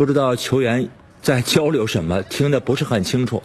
不知道球员在交流什么，听得不是很清楚。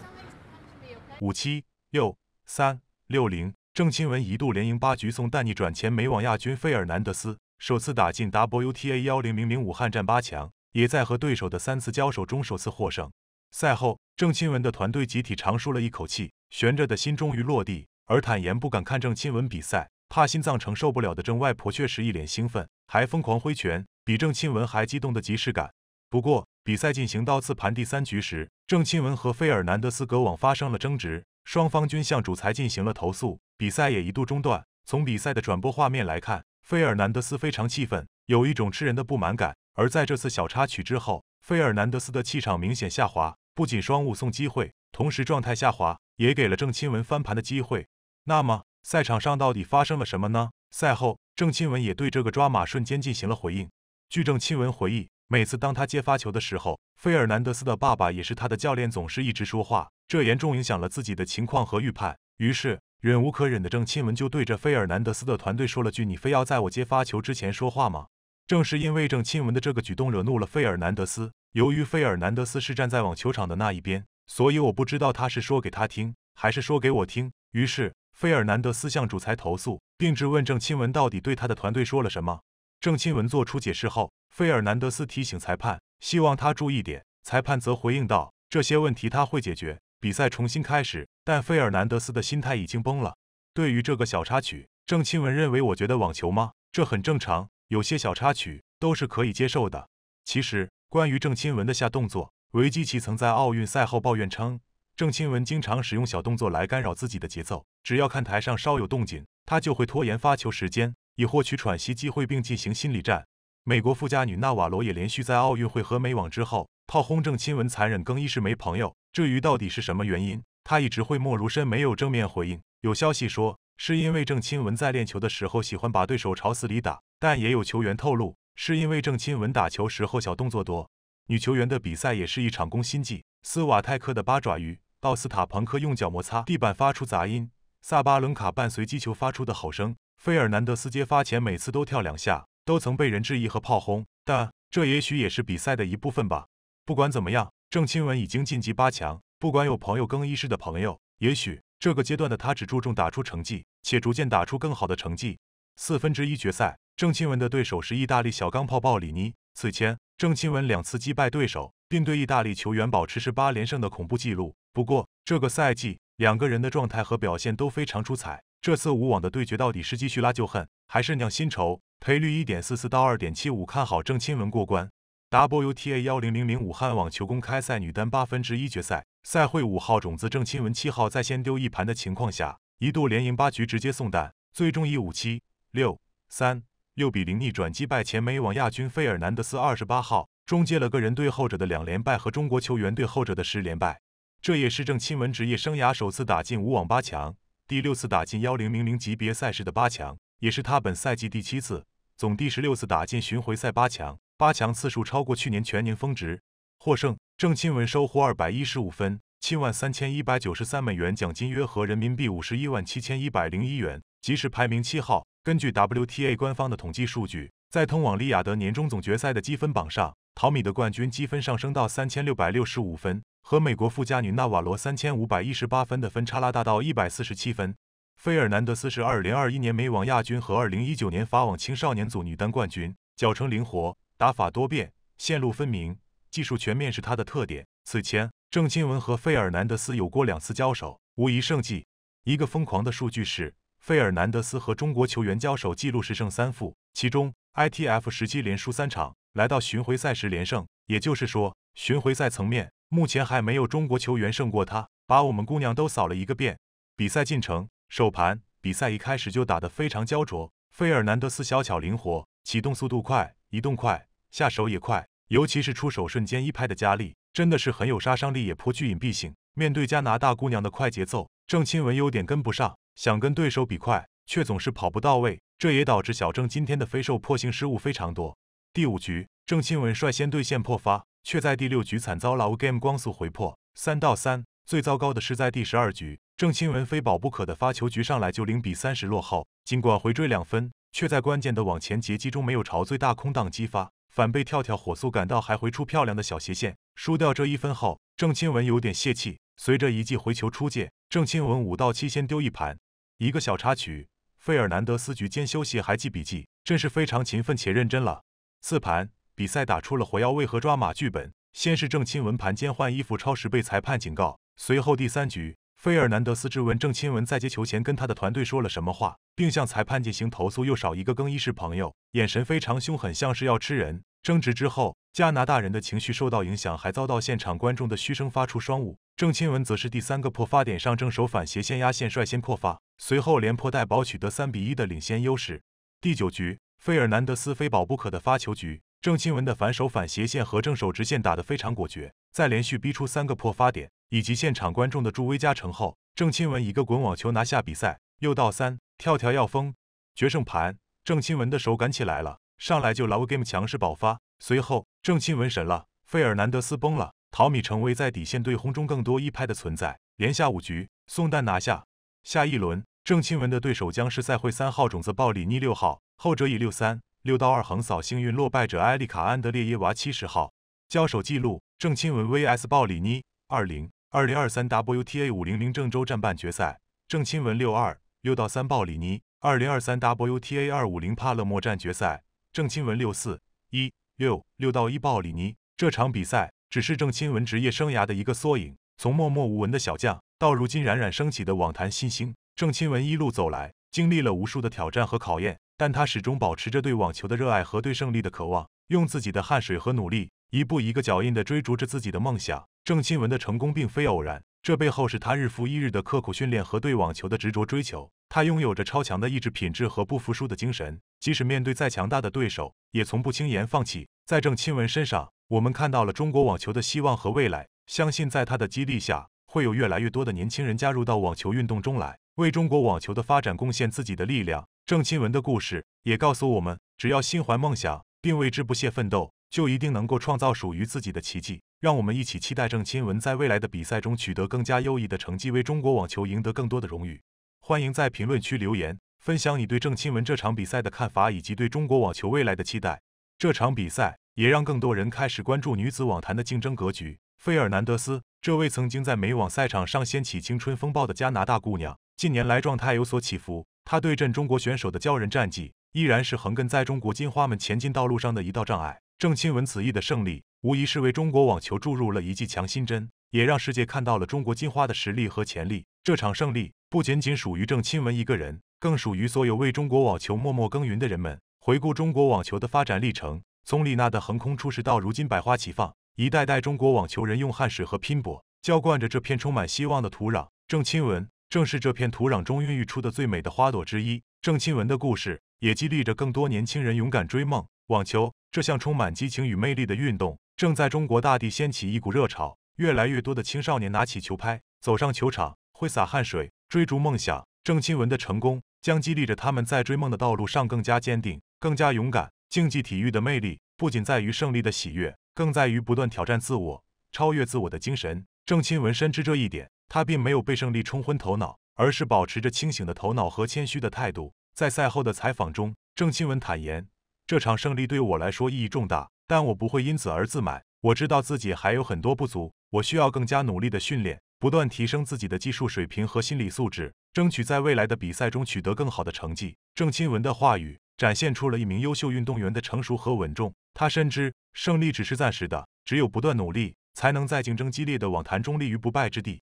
五七六三六零，郑钦文一度连赢八局送蛋逆转前美网亚军费尔南德斯，首次打进 WTA 幺零零零武汉站八强，也在和对手的三次交手中首次获胜。赛后，郑钦文的团队集体长舒了一口气，悬着的心终于落地。而坦言不敢看郑钦文比赛，怕心脏承受不了的郑外婆确实一脸兴奋，还疯狂挥拳，比郑钦文还激动的即视感。不过，比赛进行到次盘第三局时，郑钦文和费尔南德斯隔网发生了争执，双方均向主裁进行了投诉，比赛也一度中断。从比赛的转播画面来看，费尔南德斯非常气愤，有一种吃人的不满感。而在这次小插曲之后，费尔南德斯的气场明显下滑，不仅双误送机会，同时状态下滑也给了郑钦文翻盘的机会。那么，赛场上到底发生了什么呢？赛后，郑钦文也对这个抓马瞬间进行了回应。据郑钦文回忆。每次当他接发球的时候，费尔南德斯的爸爸也是他的教练，总是一直说话，这严重影响了自己的情况和预判。于是忍无可忍的郑钦文就对着费尔南德斯的团队说了句：“你非要在我接发球之前说话吗？”正是因为郑钦文的这个举动惹怒了费尔南德斯。由于费尔南德斯是站在网球场的那一边，所以我不知道他是说给他听还是说给我听。于是费尔南德斯向主裁投诉，并质问郑钦文到底对他的团队说了什么。郑钦文做出解释后，费尔南德斯提醒裁判，希望他注意点。裁判则回应道：“这些问题他会解决，比赛重新开始。”但费尔南德斯的心态已经崩了。对于这个小插曲，郑钦文认为：“我觉得网球吗？这很正常，有些小插曲都是可以接受的。”其实，关于郑钦文的下动作，维基奇曾在奥运赛后抱怨称：“郑钦文经常使用小动作来干扰自己的节奏，只要看台上稍有动静，他就会拖延发球时间。”以获取喘息机会并进行心理战。美国富家女纳瓦罗也连续在奥运会和美网之后炮轰郑钦文，残忍更衣室没朋友。至于到底是什么原因，她一直讳莫如深，没有正面回应。有消息说是因为郑钦文在练球的时候喜欢把对手朝死里打，但也有球员透露是因为郑钦文打球时候小动作多。女球员的比赛也是一场攻心计。斯瓦泰克的八爪鱼，奥斯塔彭科用脚摩擦地板发出杂音，萨巴伦卡伴随击球发出的吼声。费尔南德斯接发前每次都跳两下，都曾被人质疑和炮轰，但这也许也是比赛的一部分吧。不管怎么样，郑钦文已经晋级八强。不管有朋友更衣室的朋友，也许这个阶段的他只注重打出成绩，且逐渐打出更好的成绩。四分之一决赛，郑钦文的对手是意大利小钢炮鲍里尼。此前，郑钦文两次击败对手，并对意大利球员保持是八连胜的恐怖记录。不过，这个赛季两个人的状态和表现都非常出彩。这次五网的对决到底是继续拉旧恨，还是酿新仇？赔率一点四四到二点七五，看好郑钦文过关。WTA 幺零零零武汉网球公开赛女单八分之一决赛，赛会五号种子郑钦文七号在先丢一盘的情况下，一度连赢八局直接送蛋，最终以五七六三六比零逆转击败前美网亚军费尔南德斯二十八号，终结了个人对后者的两连败和中国球员对后者的十连败，这也是郑钦文职业生涯首次打进五网八强。第六次打进幺零零零级别赛事的八强，也是他本赛季第七次、总第十六次打进巡回赛八强，八强次数超过去年全年峰值。获胜，郑钦文收获二百一十五分、七万三千一百九十三美元奖金，约合人民币五十一万七千一百零一元。即时排名七号。根据 WTA 官方的统计数据，在通往利雅得年终总决赛的积分榜上，陶米的冠军积分上升到三千六百六十五分。和美国富家女纳瓦罗三千五百一十八分的分差拉大到一百四十七分。费尔南德斯是二零二一年美网亚军和二零一九年法网青少年组女单冠军，脚程灵活，打法多变，线路分明，技术全面是他的特点。此前，郑钦文和费尔南德斯有过两次交手，无一胜绩。一个疯狂的数据是，费尔南德斯和中国球员交手记录是胜三负，其中 ITF 时期连输三场，来到巡回赛时连胜。也就是说，巡回赛层面。目前还没有中国球员胜过他，把我们姑娘都扫了一个遍。比赛进程，首盘比赛一开始就打得非常焦灼。费尔南德斯小巧灵活，启动速度快，移动快，下手也快，尤其是出手瞬间一拍的加力，真的是很有杀伤力，也颇具隐蔽性。面对加拿大姑娘的快节奏，郑钦文有点跟不上，想跟对手比快，却总是跑不到位，这也导致小郑今天的非受迫性失误非常多。第五局，郑钦文率先对线破发。却在第六局惨遭 Love Game 光速回破三到三。最糟糕的是在第十二局，郑钦文非保不可的发球局上来就零比三十落后，尽管回追两分，却在关键的网前截击中没有朝最大空档击发，反被跳跳火速赶到还回出漂亮的小斜线，输掉这一分后，郑钦文有点泄气。随着一记回球出界，郑钦文五到七先丢一盘。一个小插曲，费尔南德斯局间休息还记笔记，真是非常勤奋且认真了。四盘。比赛打出了火药，为何抓马剧本？先是郑钦文盘间换衣服超时被裁判警告，随后第三局，费尔南德斯质问郑钦文在接球前跟他的团队说了什么话，并向裁判进行投诉，又少一个更衣室朋友，眼神非常凶狠，像是要吃人。争执之后，加拿大人的情绪受到影响，还遭到现场观众的嘘声，发出双误。郑钦文则是第三个破发点上正手反斜线压线率先破发，随后连破带保取得三比一的领先优势。第九局，费尔南德斯非保不可的发球局。郑钦文的反手反斜线和正手直线打得非常果决，在连续逼出三个破发点，以及现场观众的助威加成后，郑钦文一个滚网球拿下比赛。又到三跳跳要疯决胜盘，郑钦文的手感起来了，上来就 love game 强势爆发。随后郑钦文神了，费尔南德斯崩了，陶米成为在底线对轰中更多一拍的存在，连下五局宋丹拿下。下一轮郑钦文的对手将是赛会三号种子鲍里尼六号，后者以六三。六到二横扫幸运落败者埃利卡·安德烈耶娃，七十号交手记录：郑钦文 vs 暴李妮。二零二零二三 W T A 五零零郑州站半决赛，郑钦文六二六到三鲍里尼二零二三 W T A 二五零帕勒莫站决赛，郑钦文六四一六六到一鲍里尼。这场比赛只是郑钦文职业生涯的一个缩影。从默默无闻的小将到如今冉冉升起的网坛新星，郑钦文一路走来，经历了无数的挑战和考验。但他始终保持着对网球的热爱和对胜利的渴望，用自己的汗水和努力，一步一个脚印地追逐着自己的梦想。郑钦文的成功并非偶然，这背后是他日复一日的刻苦训练和对网球的执着追求。他拥有着超强的意志品质和不服输的精神，即使面对再强大的对手，也从不轻言放弃。在郑钦文身上，我们看到了中国网球的希望和未来。相信在他的激励下，会有越来越多的年轻人加入到网球运动中来，为中国网球的发展贡献自己的力量。郑钦文的故事也告诉我们，只要心怀梦想，并为之不懈奋斗，就一定能够创造属于自己的奇迹。让我们一起期待郑钦文在未来的比赛中取得更加优异的成绩，为中国网球赢得更多的荣誉。欢迎在评论区留言，分享你对郑钦文这场比赛的看法，以及对中国网球未来的期待。这场比赛也让更多人开始关注女子网坛的竞争格局。费尔南德斯，这位曾经在美网赛场上掀起青春风暴的加拿大姑娘，近年来状态有所起伏。他对阵中国选手的骄人战绩，依然是横亘在中国金花们前进道路上的一道障碍。郑钦文此役的胜利，无疑是为中国网球注入了一剂强心针，也让世界看到了中国金花的实力和潜力。这场胜利不仅仅属于郑钦文一个人，更属于所有为中国网球默默耕耘的人们。回顾中国网球的发展历程，从李娜的横空出世到如今百花齐放，一代代中国网球人用汗水和拼搏浇灌着这片充满希望的土壤。郑钦文。正是这片土壤中孕育出的最美的花朵之一。郑钦文的故事也激励着更多年轻人勇敢追梦。网球这项充满激情与魅力的运动正在中国大地掀起一股热潮，越来越多的青少年拿起球拍，走上球场，挥洒汗水，追逐梦想。郑钦文的成功将激励着他们在追梦的道路上更加坚定、更加勇敢。竞技体育的魅力不仅在于胜利的喜悦，更在于不断挑战自我、超越自我的精神。郑钦文深知这一点。他并没有被胜利冲昏头脑，而是保持着清醒的头脑和谦虚的态度。在赛后的采访中，郑钦文坦言：“这场胜利对我来说意义重大，但我不会因此而自满。我知道自己还有很多不足，我需要更加努力的训练，不断提升自己的技术水平和心理素质，争取在未来的比赛中取得更好的成绩。”郑钦文的话语展现出了一名优秀运动员的成熟和稳重。他深知胜利只是暂时的，只有不断努力，才能在竞争激烈的网坛中立于不败之地。